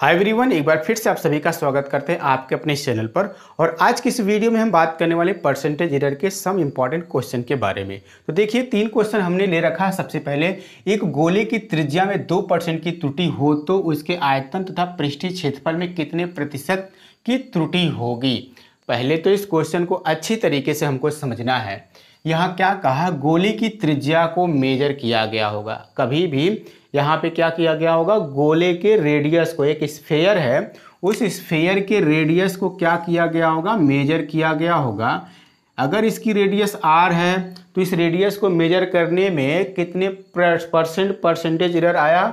hi everyone एक बार फिर से आप सभी का स्वागत करते हैं आपके अपने चैनल पर और आज की इस वीडियो में हम बात करने वाले परसेंटेज एरर के सम इम्पॉर्टेंट क्वेश्चन के बारे में तो देखिए तीन क्वेश्चन हमने ले रखा है सबसे पहले एक गोले की त्रिज्या में दो परसेंट की त्रुटि हो तो उसके आयतन तथा तो पृष्ठीय क्षेत्रफल में कितने प्रतिशत की त्रुटि होगी पहले तो इस क्वेश्चन को अच्छी तरीके से हमको समझना है यहाँ क्या कहा गोली की त्रिज्या को मेजर किया गया होगा कभी भी यहाँ पे क्या किया गया होगा गोले के रेडियस को एक स्फेयर है उस स्फेयर के रेडियस को क्या किया गया होगा मेजर किया गया होगा अगर इसकी रेडियस आर है तो इस रेडियस को मेजर करने में कितने परसेंट परसेंटेज इधर आया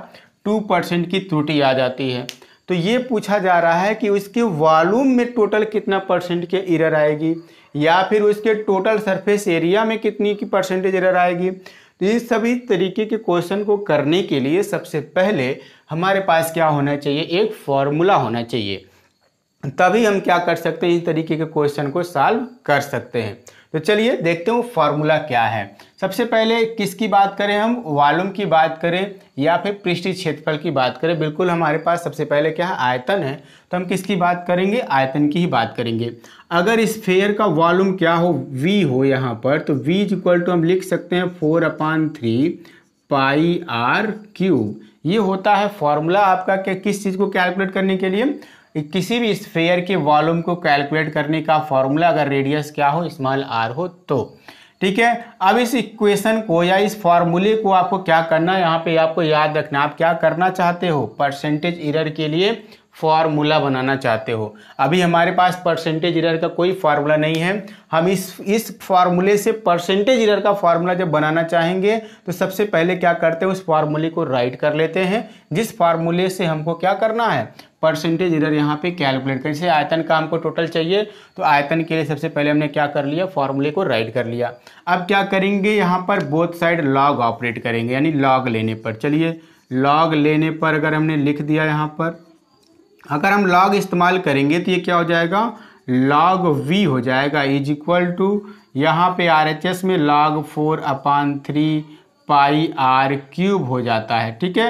टू परसेंट की त्रुटि आ जाती है तो ये पूछा जा रहा है कि उसके वॉल्यूम में टोटल कितना परसेंट के इरर आएगी या फिर उसके टोटल सरफेस एरिया में कितनी की परसेंटेज इरर आएगी तो ये सभी तरीके के क्वेश्चन को करने के लिए सबसे पहले हमारे पास क्या होना चाहिए एक फॉर्मूला होना चाहिए तभी हम क्या कर सकते हैं इस तरीके के क्वेश्चन को सॉल्व कर सकते हैं तो चलिए देखते हो फार्मूला क्या है सबसे पहले किसकी बात करें हम वालुम की बात करें या फिर पृष्ठ क्षेत्रफल की बात करें बिल्कुल हमारे पास सबसे पहले क्या है आयतन है तो हम किसकी बात करेंगे आयतन की ही बात करेंगे अगर स्फेयर का वॉल्यूम क्या हो v हो यहाँ पर तो v इज इक्वल टू हम लिख सकते हैं four upon three pi r cube ये होता है फॉर्मूला आपका क्या किस चीज़ को कैलकुलेट करने के लिए किसी भी स्फेयर के वॉल्यूम को कैलकुलेट करने का फॉर्मूला अगर रेडियस क्या हो स्मॉल आर हो तो ठीक है अब इस इक्वेशन को या इस फॉर्मूले को आपको क्या करना यहाँ पे आपको याद रखना आप क्या करना चाहते हो परसेंटेज इरर के लिए फॉर्मूला बनाना चाहते हो अभी हमारे पास परसेंटेज इरर का कोई फार्मूला नहीं है हम इस इस फार्मूले से परसेंटेज इरर का फार्मूला जब बनाना चाहेंगे तो सबसे पहले क्या करते हैं उस फार्मूले को राइट कर लेते हैं जिस फार्मूले से हमको क्या करना है परसेंटेज इधर यहाँ पे कैलकुलेट करें जैसे आयतन का हमको टोटल चाहिए तो आयतन के लिए सबसे पहले हमने क्या कर लिया फॉर्मूले को राइट कर लिया अब क्या करेंगे यहाँ पर बोथ साइड लॉग ऑपरेट करेंगे यानी लॉग लेने पर चलिए लॉग लेने पर अगर हमने लिख दिया यहाँ पर अगर हम लॉग इस्तेमाल करेंगे तो ये क्या हो जाएगा लॉग वी हो जाएगा इज इक्वल टू यहाँ पे आर एच एस में log four upon three pi r cube हो जाता है ठीक है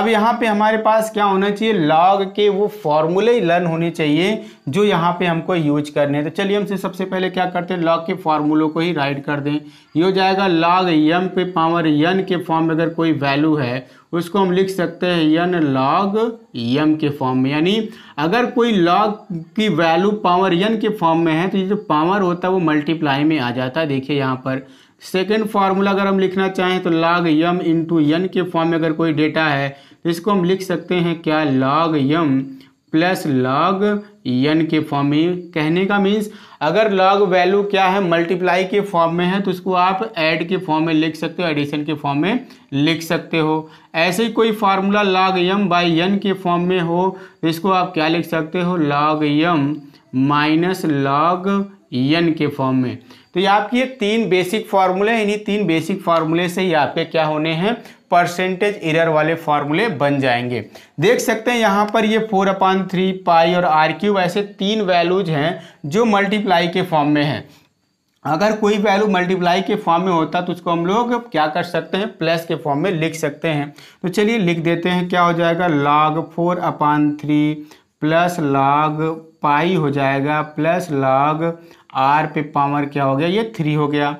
अब यहाँ पे हमारे पास क्या होना चाहिए लॉग के वो फॉर्मूले ही लर्न होने चाहिए जो यहाँ पे हमको यूज करने हैं तो चलिए हमसे सबसे पहले क्या करते हैं लॉग के फॉर्मूलों को ही राइट कर दें ये हो जाएगा लॉग यम पे पावर यन के फॉर्म में अगर कोई वैल्यू है उसको हम लिख सकते हैं यन लॉग यम के फॉर्म में यानी अगर कोई लॉग की वैल्यू पावर यन के फॉर्म में है तो ये जो पावर होता है वो मल्टीप्लाई में आ जाता है देखिए यहाँ पर सेकेंड फार्मूला अगर हम लिखना चाहें तो लाग यम इंटू यन के फॉर्म में अगर कोई डेटा है तो इसको हम लिख सकते हैं क्या लाग यम प्लस लॉग यन के फॉर्म में कहने का मीन्स अगर लॉग वैल्यू क्या है मल्टीप्लाई के फॉर्म में है तो उसको आप ऐड के फॉर्म में लिख सकते हो एडिशन के फॉर्म में लिख सकते हो ऐसे ही कोई formula log m by n के फॉर्म में हो तो इसको आप क्या लिख सकते हो log m minus log n e के फॉर्म में तो ये आपकी ये तीन बेसिक फार्मूले इन्हीं तीन बेसिक फार्मूले से ही आपके क्या होने हैं परसेंटेज एरर वाले फार्मूले बन जाएंगे देख सकते हैं यहाँ पर ये फोर अपान थ्री पाई और आर क्यूब ऐसे तीन वैल्यूज हैं जो मल्टीप्लाई के फॉर्म में हैं अगर कोई वैल्यू मल्टीप्लाई के फॉर्म में होता तो उसको हम लोग क्या कर सकते हैं प्लस के फॉर्म में लिख सकते हैं तो चलिए लिख देते हैं क्या हो जाएगा log four upon three plus log pi हो जाएगा प्लस लॉग आर पे पावर क्या हो गया ये थ्री हो गया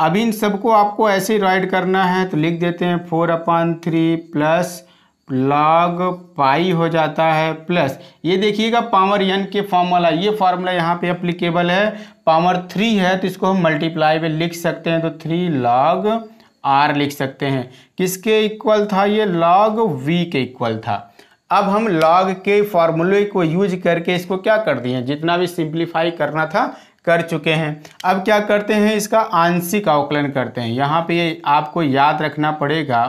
अब इन सबको आपको ऐसे ही राइड करना है तो लिख देते हैं four upon three plus log pi हो जाता है प्लस ये देखिएगा पावर यन के फॉर्मूला ये फार्मूला यहाँ पे अप्लीकेबल है पावर थ्री है तो इसको हम मल्टीप्लाई में लिख सकते हैं तो थ्री लॉग आर लिख सकते हैं किसके इक्वल था ये लॉग वी के इक्वल था अब हम लॉग के फार्मूले को यूज करके इसको क्या कर दिए जितना भी सिंप्लीफाई करना था कर चुके हैं अब क्या करते हैं इसका आंशिक आकलन करते हैं यहाँ पे आपको याद रखना पड़ेगा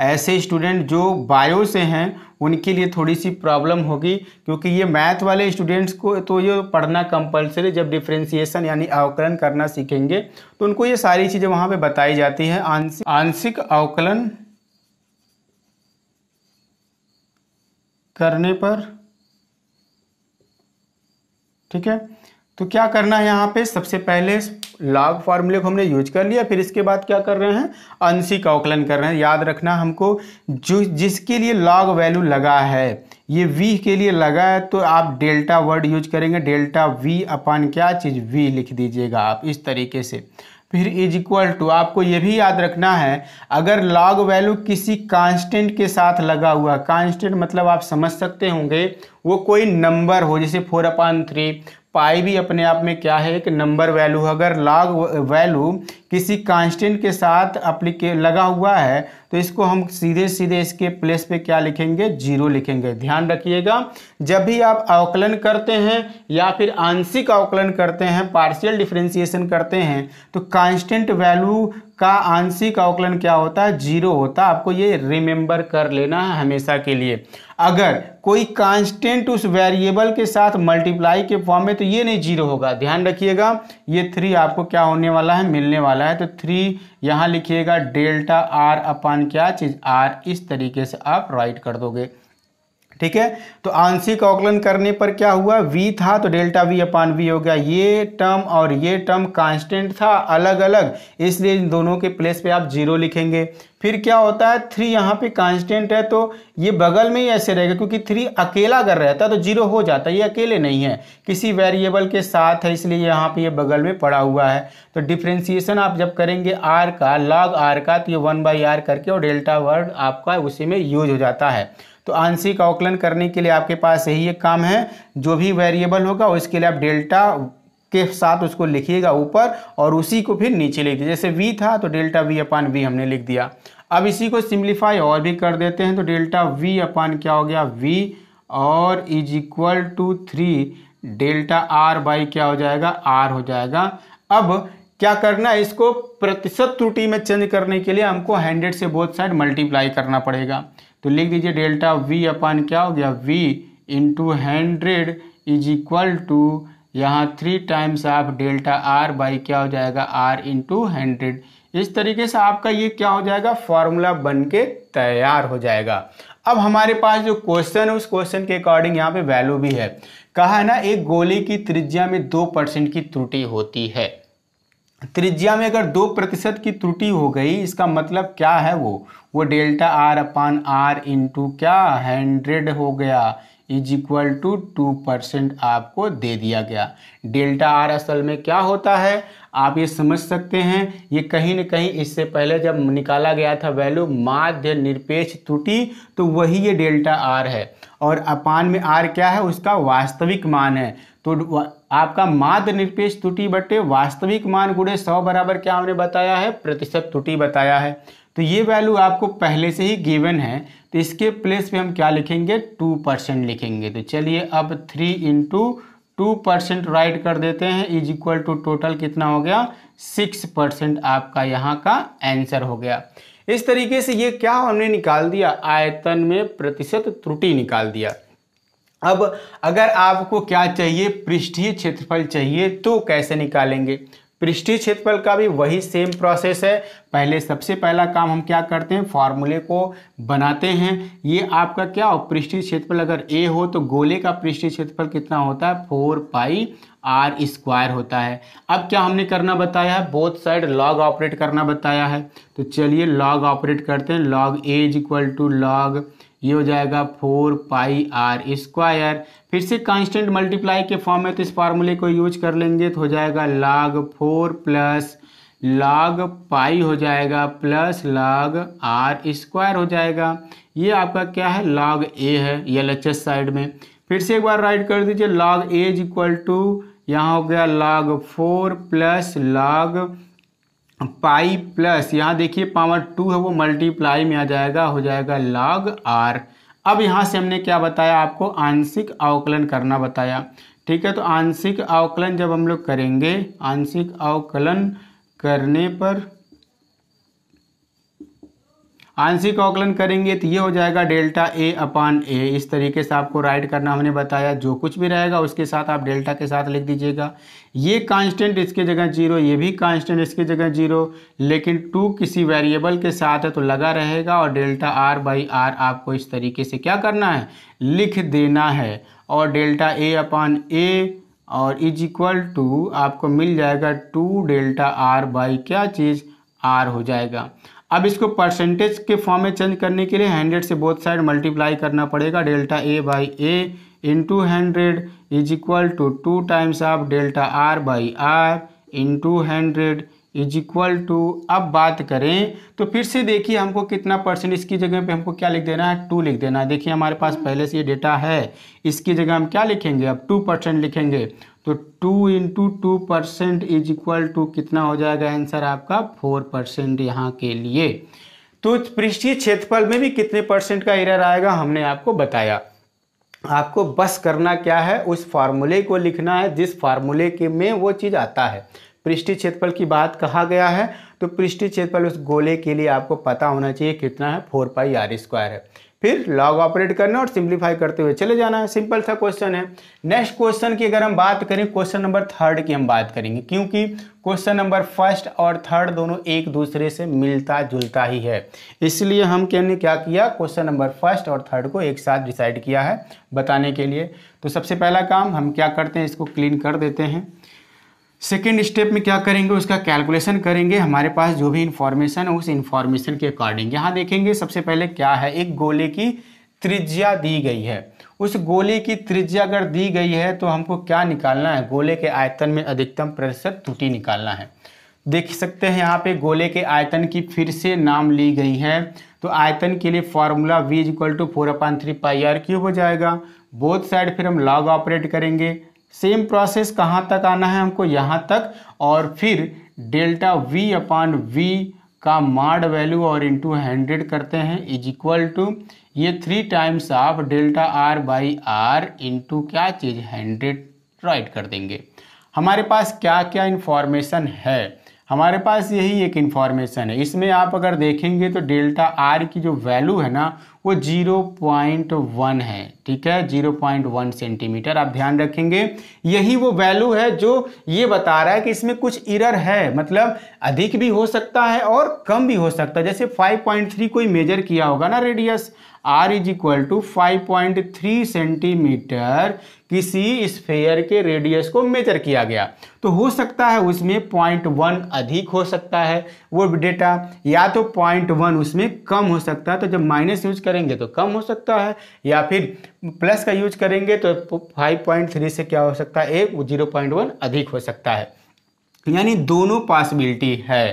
ऐसे स्टूडेंट जो बायो से हैं उनके लिए थोड़ी सी प्रॉब्लम होगी क्योंकि ये मैथ वाले स्टूडेंट्स को तो ये पढ़ना कंपलसरी जब डिफ्रेंसिएशन यानी अवकलन करना सीखेंगे तो उनको ये सारी चीज़ें वहाँ पे बताई जाती हैं आंशिक आंशिक अवकलन करने पर ठीक है तो क्या करना है यहाँ पे सबसे पहले लॉग फार्मूले को हमने यूज कर लिया फिर इसके बाद क्या कर रहे हैं अंशी का आकलन कर रहे हैं याद रखना हमको जो जिसके लिए लॉग वैल्यू लगा है ये v के लिए लगा है तो आप डेल्टा वर्ड यूज करेंगे डेल्टा v अपान क्या चीज़ v लिख दीजिएगा आप इस तरीके से फिर इज इक्वल टू आपको ये भी याद रखना है अगर लॉग वैल्यू किसी कांस्टेंट के साथ लगा हुआ कांस्टेंट मतलब आप समझ सकते होंगे वो कोई नंबर हो जैसे फोर अपान थ्री पाई भी अपने आप में क्या है एक नंबर वैल्यू अगर लॉग वैल्यू किसी कांस्टेंट के साथ अप्लीके लगा हुआ है तो इसको हम सीधे सीधे इसके प्लेस पे क्या लिखेंगे जीरो लिखेंगे ध्यान रखिएगा जब भी आप अवकलन करते हैं या फिर आंशिक अवकलन करते हैं पार्शियल डिफ्रेंसिएशन करते हैं तो कांस्टेंट वैल्यू का आंशिक अवकलन क्या होता है जीरो होता है आपको ये रिमेंबर कर लेना है हमेशा के लिए अगर कोई कांस्टेंट उस वेरिएबल के साथ मल्टीप्लाई के फॉर्म में तो ये नहीं जीरो होगा ध्यान रखिएगा ये थ्री आपको क्या होने वाला है मिलने वाला है तो थ्री यहाँ लिखिएगा डेल्टा आर अपान क्या चीज़ आर इस तरीके से आप राइट कर दोगे ठीक है तो आंशिक अवकलन करने पर क्या हुआ v था तो डेल्टा v अपान v हो गया ये टर्म और ये टर्म कांस्टेंट था अलग अलग इसलिए इन दोनों के प्लेस पे आप जीरो लिखेंगे फिर क्या होता है थ्री यहाँ पे कांस्टेंट है तो ये बगल में ही ऐसे रहेगा क्योंकि थ्री अकेला अगर रहता तो जीरो हो जाता ये अकेले नहीं है किसी वेरिएबल के साथ है इसलिए यहाँ पे ये बगल में पड़ा हुआ है तो डिफ्रेंसिएशन आप जब करेंगे आर का लॉग आर का तो ये वन बाई आर करके और डेल्टा वर्ड आपका उसी में यूज हो जाता है तो आंशिक आकलन करने के लिए आपके पास यही एक काम है जो भी वेरिएबल होगा उसके लिए आप डेल्टा के साथ उसको लिखिएगा ऊपर और उसी को फिर नीचे लिख दीजिए जैसे वी था तो डेल्टा वी अपान वी हमने लिख दिया अब इसी को सिम्प्लीफाई और भी कर देते हैं तो डेल्टा वी अपान क्या हो गया वी और is equal to three delta r by क्या हो जाएगा आर हो जाएगा अब क्या करना है इसको प्रतिशत त्रुटि में चेंज करने के लिए हमको हंड्रेड से बोथ साइड मल्टीप्लाई करना पड़ेगा तो लिख दीजिए डेल्टा वी अपान क्या हो गया v into hundred is equal to यहाँ थ्री टाइम्स आप डेल्टा आर बाई क्या हो जाएगा आर इंटू हंड्रेड इस तरीके से आपका ये क्या हो जाएगा फॉर्मूला बन के तैयार हो जाएगा अब हमारे पास जो क्वेश्चन है उस क्वेश्चन के अकॉर्डिंग यहाँ पे वैल्यू भी है कहा है ना एक गोली की त्रिज्या में दो परसेंट की त्रुटि होती है त्रिज्या में अगर दो प्रतिशत की त्रुटि हो गई इसका मतलब क्या है वो वो delta r upon r into क्या हंड्रेड हो गया is equal to two percent आपको दे दिया गया डेल्टा आर असल में क्या होता है आप ये समझ सकते हैं ये कहीं ना कहीं इससे पहले जब निकाला गया था वैल्यू माध्य निरपेक्ष त्रुटि तो वही ये डेल्टा आर है और अपान में आर क्या है उसका वास्तविक मान है तो आपका माध्य निरपेक्ष त्रुटि बटे वास्तविक मान गुणे सौ बराबर क्या हमने बताया है प्रतिशत त्रुटि बताया है तो ये वैल्यू आपको पहले से ही गिवन है तो इसके प्लेस पे हम क्या लिखेंगे टू परसेंट लिखेंगे तो चलिए अब three into two percent write कर देते हैं इज इक्वल टू टोटल कितना हो गया सिक्स परसेंट आपका यहाँ का आंसर हो गया इस तरीके से ये क्या हमने निकाल दिया आयतन में प्रतिशत त्रुटि निकाल दिया अब अगर आपको क्या चाहिए पृष्ठीय क्षेत्रफल चाहिए तो कैसे निकालेंगे पृष्ठीय क्षेत्रफल का भी वही सेम प्रोसेस है पहले सबसे पहला काम हम क्या करते हैं फॉर्मूले को बनाते हैं ये आपका क्या हो पृष्ठीय क्षेत्रफल अगर ए हो तो गोले का पृष्ठीय क्षेत्रफल कितना होता है फोर पाई आर स्क्वायर होता है अब क्या हमने करना बताया है बोथ साइड लॉग ऑपरेट करना बताया है तो चलिए लॉग ऑपरेट करते हैं log a is equal to log ये हो जाएगा फोर पाई आर स्क्वायर फिर से कांस्टेंट मल्टीप्लाई के फॉर्म में तो इस फार्मूले को यूज कर लेंगे तो हो जाएगा लाग फोर प्लस लाग पाई हो जाएगा प्लस लाग आर स्क्वायर हो जाएगा ये आपका क्या है लाग ए है एल एच साइड में फिर से एक बार राइट कर दीजिए लाग ए इज इक्वल टू यहाँ हो गया लाग फोर प्लस लाग पाई प्लस यहाँ देखिए पावर टू है वो मल्टीप्लाई में आ जाएगा हो जाएगा लॉग आर अब यहाँ से हमने क्या बताया आपको आंशिक अवकलन करना बताया ठीक है तो आंशिक अवकलन जब हम लोग करेंगे आंशिक अवकलन करने पर आंशिक अवकलन करेंगे तो ये हो जाएगा डेल्टा ए अपान ए इस तरीके से आपको राइट करना हमने बताया जो कुछ भी रहेगा उसके साथ आप डेल्टा के साथ लिख दीजिएगा ये कांस्टेंट इसके जगह जीरो ये भी कांस्टेंट इसके जगह जीरो लेकिन टू किसी वेरिएबल के साथ है तो लगा रहेगा और डेल्टा आर बाई आर आपको इस तरीके से क्या करना है लिख देना है और डेल्टा ए अपॉन ए और इज इक्वल टू आपको मिल जाएगा टू डेल्टा आर बाई क्या चीज़ आर हो जाएगा अब इसको परसेंटेज के फॉर्म में चेंज करने के लिए हंड्रेड से बोथ साइड मल्टीप्लाई करना पड़ेगा delta A by A into hundred is equal to two times of delta r by r into hundred is equal to अब बात करें तो फिर से देखिए हमको कितना परसेंट इसकी जगह पे हमको क्या लिख देना है टू लिख देना है देखिए हमारे पास पहले से ये डेटा है इसकी जगह हम क्या लिखेंगे अब टू परसेंट लिखेंगे तो two into two percent is equal to कितना हो जाएगा आंसर आपका फोर परसेंट यहाँ के लिए तो पृष्ठीय क्षेत्रफल में भी कितने परसेंट का एरर आएगा हमने आपको बताया आपको बस करना क्या है उस फार्मूले को लिखना है जिस फार्मूले के में वो चीज़ आता है पृष्ठी क्षेत्रफल की बात कहा गया है तो पृष्ठी क्षेत्रफल उस गोले के लिए आपको पता होना चाहिए कितना है फोर पाई आर स्क्वायर है फिर लॉग ऑपरेट करना और सिंप्लीफाई करते हुए चले जाना है सिंपल सा क्वेश्चन है नेक्स्ट क्वेश्चन की अगर हम बात करें क्वेश्चन नंबर थर्ड की हम बात करेंगे क्योंकि क्वेश्चन नंबर फर्स्ट और थर्ड दोनों एक दूसरे से मिलता जुलता ही है इसलिए हम हमने क्या किया क्वेश्चन नंबर फर्स्ट और थर्ड को एक साथ डिसाइड किया है बताने के लिए तो सबसे पहला काम हम क्या करते हैं इसको क्लीन कर देते हैं सेकेंड स्टेप में क्या करेंगे उसका कैलकुलेशन करेंगे हमारे पास जो भी इन्फॉर्मेशन है उस इंफॉर्मेशन के अकॉर्डिंग यहाँ देखेंगे सबसे पहले क्या है एक गोले की त्रिज्या दी गई है उस गोले की त्रिज्या अगर दी गई है तो हमको क्या निकालना है गोले के आयतन में अधिकतम प्रतिशत त्रुटि निकालना है देख सकते हैं यहाँ पे गोले के आयतन की फिर से नाम ली गई है तो आयतन के लिए formula v is equal to four upon three pi r cube हो जाएगा बोथ साइड फिर हम लॉग ऑपरेट करेंगे सेम प्रोसेस कहाँ तक आना है हमको यहाँ तक और फिर डेल्टा वी अपॉन वी का मार्ड वैल्यू और इंटू हंड्रेड करते हैं इज इक्वल टू ये थ्री टाइम्स आप delta r by r into क्या चीज़ हंड्रेड राइट कर देंगे हमारे पास क्या क्या इन्फॉर्मेशन है हमारे पास यही एक इन्फॉर्मेशन है इसमें आप अगर देखेंगे तो डेल्टा आर की जो वैल्यू है ना वो 0.1 है ठीक है 0.1 सेंटीमीटर आप ध्यान रखेंगे यही वो वैल्यू है जो ये बता रहा है कि इसमें कुछ इरर है मतलब अधिक भी हो सकता है और कम भी हो सकता है जैसे 5.3 कोई मेजर किया होगा ना radius r is equal to five point three centimetre किसी स्फेयर के रेडियस को मेजर किया गया तो हो सकता है उसमें पॉइंट वन अधिक हो सकता है वो डेटा या तो पॉइंट वन उसमें कम हो सकता है तो जब माइनस यूज करेंगे तो कम हो सकता है या फिर प्लस का यूज करेंगे तो फाइव पॉइंट थ्री से क्या हो सकता है एक जीरो पॉइंट वन अधिक हो सकता है यानी दोनों पॉसिबिलिटी है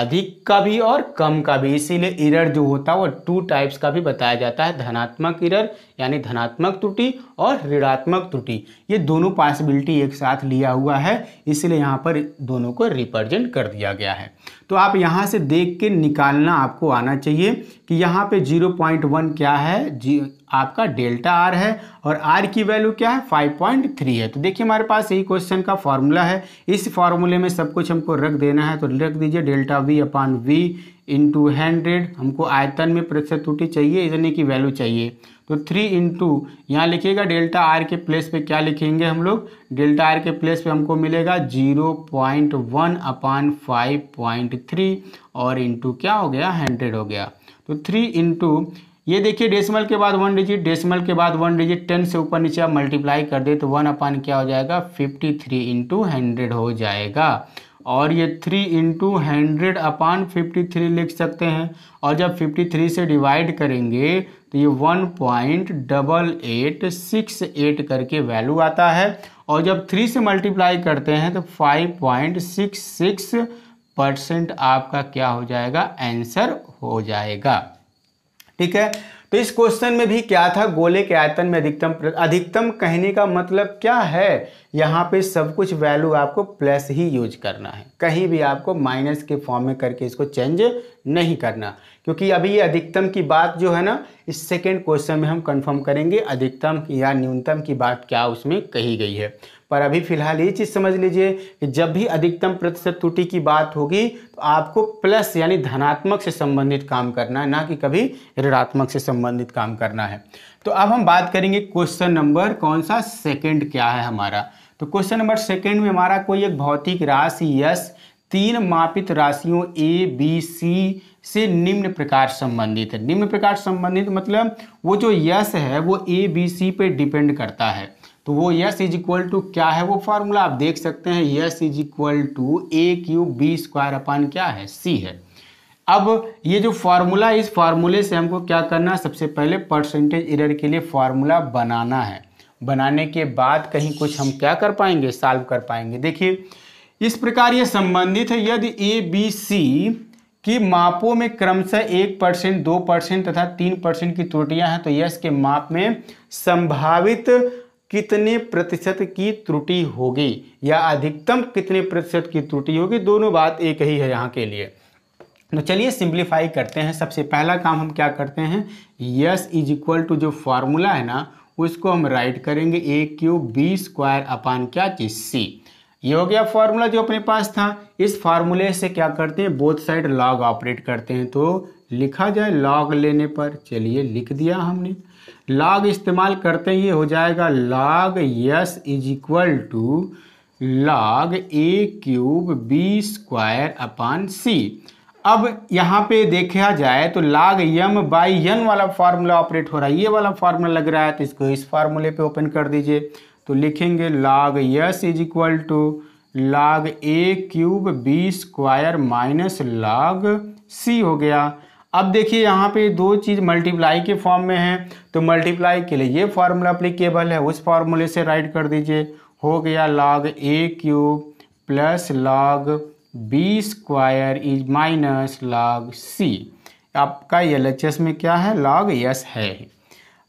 अधिक का भी और कम का भी इसीलिए इरर जो होता है वो टू टाइप्स का भी बताया जाता है धनात्मक इरर यानी धनात्मक त्रुटि और ऋणात्मक त्रुटि ये दोनों पॉसिबिलिटी एक साथ लिया हुआ है इसलिए यहाँ पर दोनों को रिप्रेजेंट कर दिया गया है तो आप यहाँ से देख के निकालना आपको आना चाहिए कि यहाँ पे 0.1 क्या है जी आपका डेल्टा आर है और आर की वैल्यू क्या है 5.3 है तो देखिए हमारे पास यही क्वेश्चन का फॉर्मूला है इस फॉर्मूले में सब कुछ हमको रख देना है तो रख दीजिए delta v upon v into hundred हमको आयतन में प्रतिशत त्रुटि चाहिए इतने की वैल्यू चाहिए तो थ्री इंटू यहाँ लिखिएगा डेल्टा आर के प्लेस पे क्या लिखेंगे हम लोग डेल्टा आर के प्लेस पे हमको मिलेगा zero point one upon five point three और इंटू क्या हो गया हंड्रेड हो गया तो थ्री इंटू ये देखिए डेसिमल के बाद वन डिजिट डेसिमल के बाद वन डिजिट टेन से ऊपर नीचे आप मल्टीप्लाई कर दे तो वन अपान क्या हो जाएगा फिफ्टी थ्री इंटू हंड्रेड हो जाएगा और ये three into hundred upon fifty three लिख सकते हैं और जब फिफ्टी थ्री से डिवाइड करेंगे तो ये one point double eight six eight करके वैल्यू आता है और जब थ्री से मल्टीप्लाई करते हैं तो five point six six percent आपका क्या हो जाएगा आंसर हो जाएगा ठीक है तो इस क्वेश्चन में भी क्या था गोले के आयतन में अधिकतम अधिकतम कहने का मतलब क्या है यहाँ पे सब कुछ वैल्यू आपको प्लस ही यूज करना है कहीं भी आपको माइनस के फॉर्म में करके इसको चेंज नहीं करना क्योंकि अभी ये अधिकतम की बात जो है ना इस सेकेंड क्वेश्चन में हम कंफर्म करेंगे अधिकतम या न्यूनतम की बात क्या उसमें कही गई है पर अभी फिलहाल ये चीज़ समझ लीजिए कि जब भी अधिकतम प्रतिशत त्रुटि की बात होगी तो आपको प्लस यानी धनात्मक से संबंधित काम करना है ना कि कभी ऋणात्मक से संबंधित काम करना है तो अब हम बात करेंगे क्वेश्चन नंबर कौन सा सेकेंड क्या है हमारा तो क्वेश्चन नंबर सेकेंड में हमारा कोई एक भौतिक राशि यश तीन मापित राशियों ए बी सी से निम्न प्रकार संबंधित है निम्न प्रकार संबंधित मतलब वो जो यस है वो ए बी सी पे डिपेंड करता है तो वो यस इज इक्वल टू क्या है वो फार्मूला आप देख सकते हैं s is equal to a cube b square upon क्या है सी है अब ये जो फार्मूला इस फार्मूले से हमको क्या करना है सबसे पहले परसेंटेज इरर के लिए फार्मूला बनाना है बनाने के बाद कहीं कुछ हम क्या कर पाएंगे सॉल्व कर पाएंगे देखिए इस प्रकार ये संबंधित है यदि ए बी सी की मापों में क्रमशः एक परसेंट दो परसेंट तथा तीन परसेंट की त्रुटियां हैं तो यश के माप में संभावित कितने प्रतिशत की त्रुटि होगी या अधिकतम कितने प्रतिशत की त्रुटि होगी दोनों बात एक ही है यहाँ के लिए तो चलिए सिंप्लीफाई करते हैं सबसे पहला काम हम क्या करते हैं यस इज इक्वल टू जो फार्मूला है ना उसको हम राइट करेंगे a cube b square upon क्या चीज सी ये हो गया फार्मूला जो अपने पास था इस फार्मूले से क्या करते हैं बोथ साइड लॉग ऑपरेट करते हैं तो लिखा जाए लॉग लेने पर चलिए लिख दिया हमने लॉग इस्तेमाल करते ही हो जाएगा log yes is equal to log a cube B square upon c अब यहाँ पे देखा जाए तो लाग यम बाई यन वाला फार्मूला ऑपरेट हो रहा है ये वाला फार्मूला लग रहा है तो इसको इस फार्मूले पे ओपन कर दीजिए तो लिखेंगे log yes is equal to log a cube B square minus log c हो गया अब देखिए यहाँ पे दो चीज़ मल्टीप्लाई के फॉर्म में है तो मल्टीप्लाई के लिए ये फार्मूला अप्लीकेबल है उस फार्मूले से राइट कर दीजिए हो गया log a cube plus log b square is minus log c आपका एल में क्या है लॉग यस है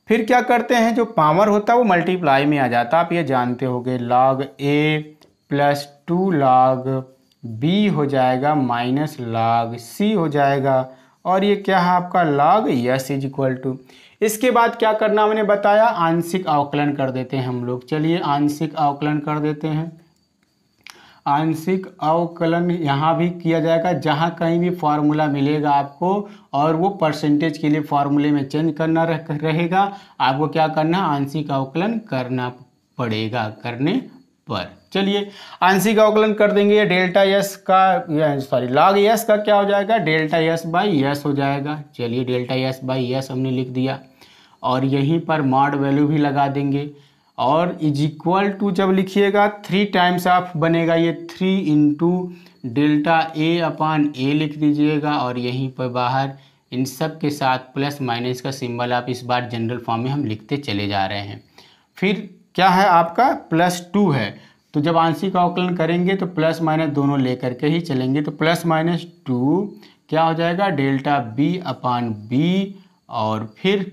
फिर क्या करते हैं जो पावर होता है वो मल्टीप्लाई में आ जाता है आप ये जानते हो गए log a plus two log b हो जाएगा माइनस लॉग सी हो जाएगा और ये क्या है आपका log yes is equal to इसके बाद क्या करना मैंने बताया आंशिक अवकलन कर देते हैं हम लोग चलिए आंशिक अवकलन कर देते हैं आंशिक अवकलन यहाँ भी किया जाएगा जहाँ कहीं भी फार्मूला मिलेगा आपको और वो परसेंटेज के लिए फार्मूले में चेंज करना रहेगा आपको क्या करना आंशिक अवकलन करना पड़ेगा करने पर चलिए आंशिक अवकलन कर देंगे डेल्टा यस का सॉरी लॉग यस का क्या हो जाएगा डेल्टा यस बाई यस हो जाएगा चलिए डेल्टा एस बाई यस हमने लिख दिया और यहीं पर मॉड वैल्यू भी लगा देंगे और इज इक्वल टू जब लिखिएगा थ्री टाइम्स ऑफ बनेगा ये three into delta A upon A लिख दीजिएगा और यहीं पर बाहर इन सब के साथ प्लस माइनस का सिंबल आप इस बार जनरल फॉर्म में हम लिखते चले जा रहे हैं फिर क्या है आपका प्लस टू है तो जब आंशिक अवकलन करेंगे तो प्लस माइनस दोनों लेकर के ही चलेंगे तो प्लस माइनस टू क्या हो जाएगा डेल्टा बी अपान बी और फिर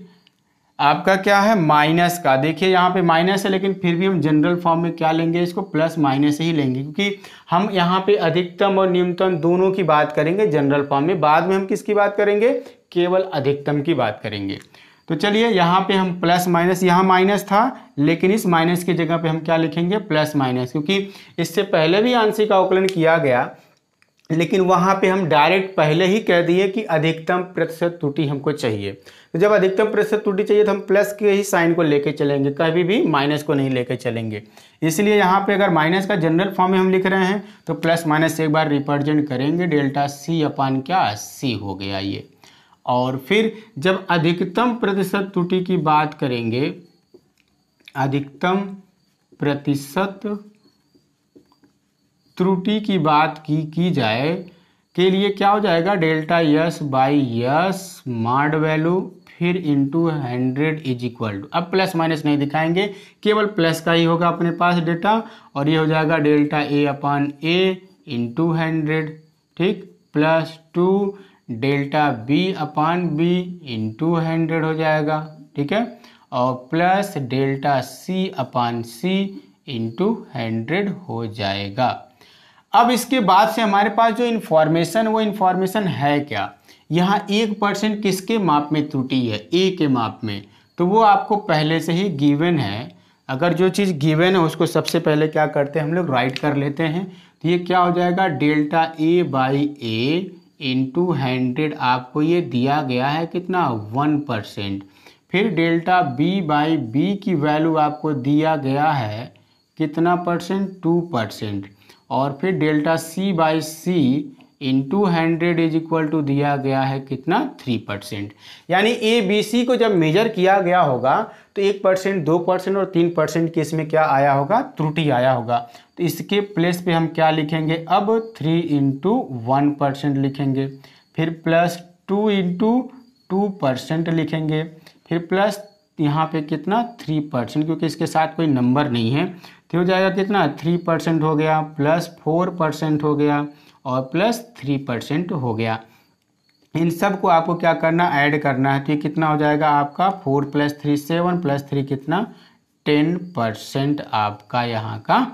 आपका क्या है माइनस का देखिए यहाँ पे माइनस है लेकिन फिर भी हम जनरल फॉर्म में क्या लेंगे इसको प्लस माइनस ही लेंगे क्योंकि हम यहाँ पे अधिकतम और न्यूनतम दोनों की बात करेंगे जनरल फॉर्म में बाद में हम किसकी बात करेंगे केवल अधिकतम की बात करेंगे तो चलिए यहाँ पे हम प्लस माइनस यहाँ माइनस था लेकिन इस माइनस की जगह पे हम क्या लिखेंगे प्लस माइनस क्योंकि इससे पहले भी आंशिक आकलन किया गया लेकिन वहाँ पे हम डायरेक्ट पहले ही कह दिए कि अधिकतम प्रतिशत त्रुटि हमको चाहिए तो जब अधिकतम प्रतिशत त्रुटि चाहिए तो हम प्लस के ही साइन को लेके चलेंगे कभी भी माइनस को नहीं लेके चलेंगे इसलिए यहाँ पे अगर माइनस का जनरल फॉर्म में हम लिख रहे हैं तो प्लस माइनस एक बार रिप्रेजेंट करेंगे डेल्टा सी अपान क्या सी हो गया ये और फिर जब अधिकतम प्रतिशत त्रुटि की बात करेंगे अधिकतम प्रतिशत त्रुटि की बात की की जाए के लिए क्या हो जाएगा delta S by S mod value फिर into hundred is equal to अब प्लस माइनस नहीं दिखाएंगे केवल प्लस का ही होगा अपने पास डेटा और ये हो जाएगा delta A upon A into hundred ठीक plus two delta B upon B into hundred हो जाएगा ठीक है और plus delta C upon C into hundred हो जाएगा अब इसके बाद से हमारे पास जो इन्फॉर्मेशन वो इन्फॉर्मेशन है क्या यहाँ एक परसेंट किसके माप में त्रुटि है ए के माप में तो वो आपको पहले से ही गिवन है अगर जो चीज़ गिवन है उसको सबसे पहले क्या करते हैं हम लोग राइट कर लेते हैं तो ये क्या हो जाएगा delta A by A into hundred आपको ये दिया गया है कितना वन परसेंट फिर डेल्टा बी बाई बी की वैल्यू आपको दिया गया है कितना परसेंट टू परसेंट और फिर delta C by C into hundred is equal to दिया गया है कितना थ्री परसेंट यानी ए बी सी को जब मेजर किया गया होगा तो एक परसेंट दो परसेंट और तीन परसेंट के इसमें क्या आया होगा त्रुटि आया होगा तो इसके प्लेस पे हम क्या लिखेंगे अब थ्री इंटू वन परसेंट लिखेंगे फिर plus two into two percent लिखेंगे फिर प्लस यहाँ पे कितना थ्री परसेंट क्योंकि इसके साथ कोई नंबर नहीं है तो हो जाएगा कितना थ्री परसेंट हो गया प्लस फोर परसेंट हो गया और प्लस थ्री परसेंट हो गया इन सब को आपको क्या करना ऐड करना है तो ये कितना हो जाएगा आपका four plus three seven plus three कितना टेन परसेंट आपका यहाँ का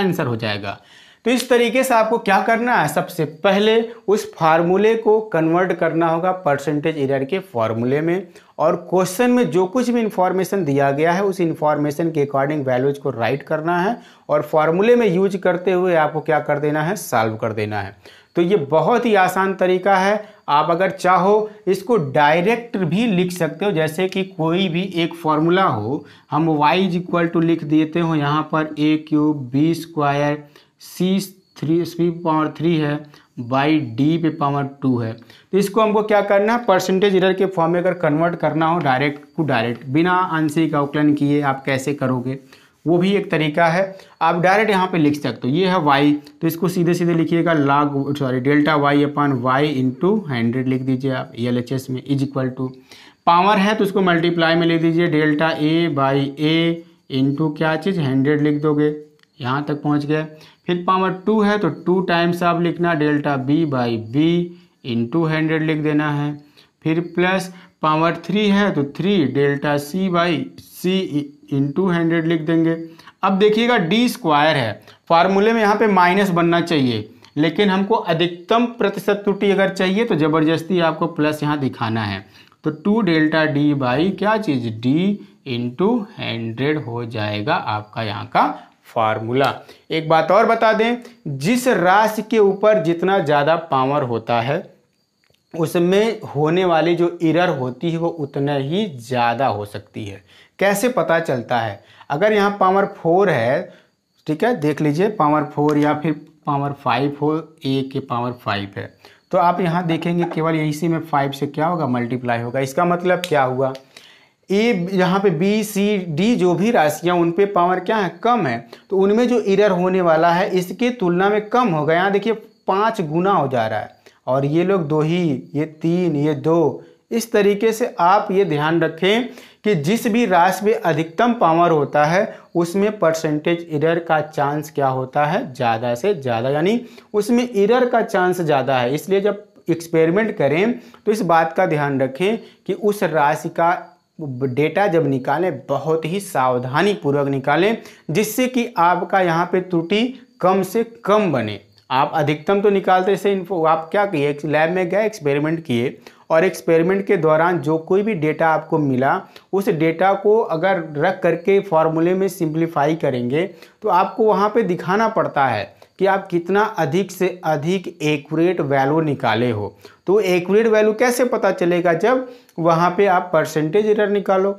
आंसर हो जाएगा तो इस तरीके से आपको क्या करना है सबसे पहले उस फार्मूले को कन्वर्ट करना होगा परसेंटेज एरर के फार्मूले में और क्वेश्चन में जो कुछ भी इन्फॉर्मेशन दिया गया है उस इंफॉर्मेशन के अकॉर्डिंग वैल्यूज को राइट करना है और फार्मूले में यूज करते हुए आपको क्या कर देना है सॉल्व कर देना है तो ये बहुत ही आसान तरीका है आप अगर चाहो इसको डायरेक्ट भी लिख सकते हो जैसे कि कोई भी एक फॉर्मूला हो हम y इज इक्वल टू लिख देते हो यहाँ पर A cube B square C three C power three है बाई डी पे पावर टू है तो इसको हमको क्या करना है परसेंटेज इरर के फॉर्म में अगर कन्वर्ट करना हो डायरेक्ट टू डायरेक्ट बिना आंसरिक का आउटलाइन किए आप कैसे करोगे वो भी एक तरीका है आप डायरेक्ट यहाँ पे लिख सकते हो ये है वाई तो इसको सीधे सीधे लिखिएगा log sorry delta Y upon Y into hundred लिख दीजिए आप एल एच एस में इज इक्वल टू पावर है तो उसको मल्टीप्लाई में लिख दीजिए delta A by A into क्या चीज़ हंड्रेड लिख दोगे यहाँ तक पहुँच गए फिर पावर टू है तो टू टाइम्स आप लिखना delta B by B into hundred लिख देना है फिर प्लस पावर थ्री है तो three delta C by C into hundred लिख देंगे अब देखिएगा डी स्क्वायर है फार्मूले में यहाँ पे माइनस बनना चाहिए लेकिन हमको अधिकतम प्रतिशत त्रुटि अगर चाहिए तो ज़बरदस्ती आपको प्लस यहाँ दिखाना है तो टू डेल्टा डी बाई क्या चीज़ डी इंटू हंड्रेड हो जाएगा आपका यहाँ का फार्मूला एक बात और बता दें जिस राशि के ऊपर जितना ज़्यादा पावर होता है उसमें होने वाली जो इरर होती है वो उतना ही ज़्यादा हो सकती है कैसे पता चलता है अगर यहाँ पावर फोर है ठीक है देख लीजिए पावर फोर या फिर पावर फाइव हो ए के पावर फाइव है तो आप यहाँ देखेंगे केवल यहीं से में फाइव से क्या होगा मल्टीप्लाई होगा इसका मतलब क्या हुआ ए यहाँ पे बी सी डी जो भी राशियाँ उन पे पावर क्या है कम है तो उनमें जो इरर होने वाला है इसके तुलना में कम हो गया यहाँ देखिए पाँच गुना हो जा रहा है और ये लोग दो ही ये तीन ये दो इस तरीके से आप ये ध्यान रखें कि जिस भी राशि में अधिकतम पावर होता है उसमें परसेंटेज इरर का चांस क्या होता है ज़्यादा से ज़्यादा यानी उसमें इरर का चांस ज़्यादा है इसलिए जब एक्सपेरिमेंट करें तो इस बात का ध्यान रखें कि उस राशि का डेटा जब निकालें बहुत ही सावधानी पूर्वक निकालें जिससे कि आपका यहाँ पे त्रुटि कम से कम बने आप अधिकतम तो निकालते से इन्फो आप क्या किए लैब में गए एक्सपेरिमेंट किए और एक्सपेरिमेंट के दौरान जो कोई भी डेटा आपको मिला उस डेटा को अगर रख करके फॉर्मूले में सिंप्लीफाई करेंगे तो आपको वहाँ पे दिखाना पड़ता है कि आप कितना अधिक से अधिक एक्यूरेट वैल्यू निकाले हो तो एक्यूरेट वैल्यू कैसे पता चलेगा जब वहाँ पे आप परसेंटेज एरर निकालो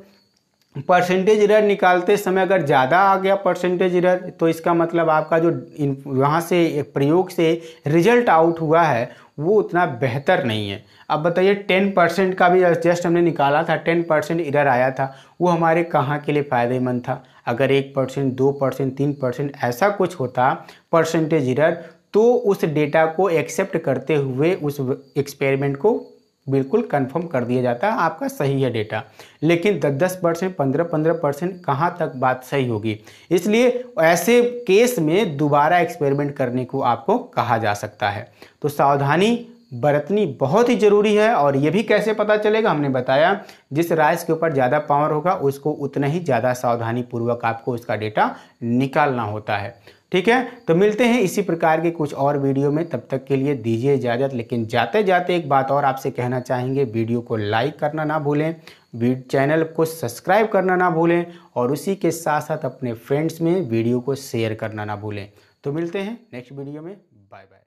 परसेंटेज एरर निकालते समय अगर ज़्यादा आ गया परसेंटेज एरर तो इसका मतलब आपका जो इन वहाँ से प्रयोग से रिजल्ट आउट हुआ है वो उतना बेहतर नहीं है अब बताइए टेन परसेंट का भी जस्ट हमने निकाला था टेन परसेंट इरर आया था वो हमारे कहाँ के लिए फ़ायदेमंद था अगर एक परसेंट दो परसेंट तीन परसेंट ऐसा कुछ होता परसेंटेज इरर तो उस डेटा को एक्सेप्ट करते हुए उस एक्सपेरिमेंट को बिल्कुल कंफर्म कर दिया जाता है आपका सही है डेटा लेकिन दस दस परसेंट पंद्रह पंद्रह परसेंट कहाँ तक बात सही होगी इसलिए ऐसे केस में दोबारा एक्सपेरिमेंट करने को आपको कहा जा सकता है तो सावधानी बरतनी बहुत ही ज़रूरी है और ये भी कैसे पता चलेगा हमने बताया जिस राइस के ऊपर ज़्यादा पावर होगा उसको उतना ही ज़्यादा सावधानी पूर्वक आपको उसका डेटा निकालना होता है ठीक है तो मिलते हैं इसी प्रकार के कुछ और वीडियो में तब तक के लिए दीजिए इजाज़त लेकिन जाते जाते एक बात और आपसे कहना चाहेंगे वीडियो को लाइक करना ना भूलें चैनल को सब्सक्राइब करना ना भूलें और उसी के साथ साथ अपने फ्रेंड्स में वीडियो को शेयर करना ना भूलें तो मिलते हैं नेक्स्ट वीडियो में बाय बाय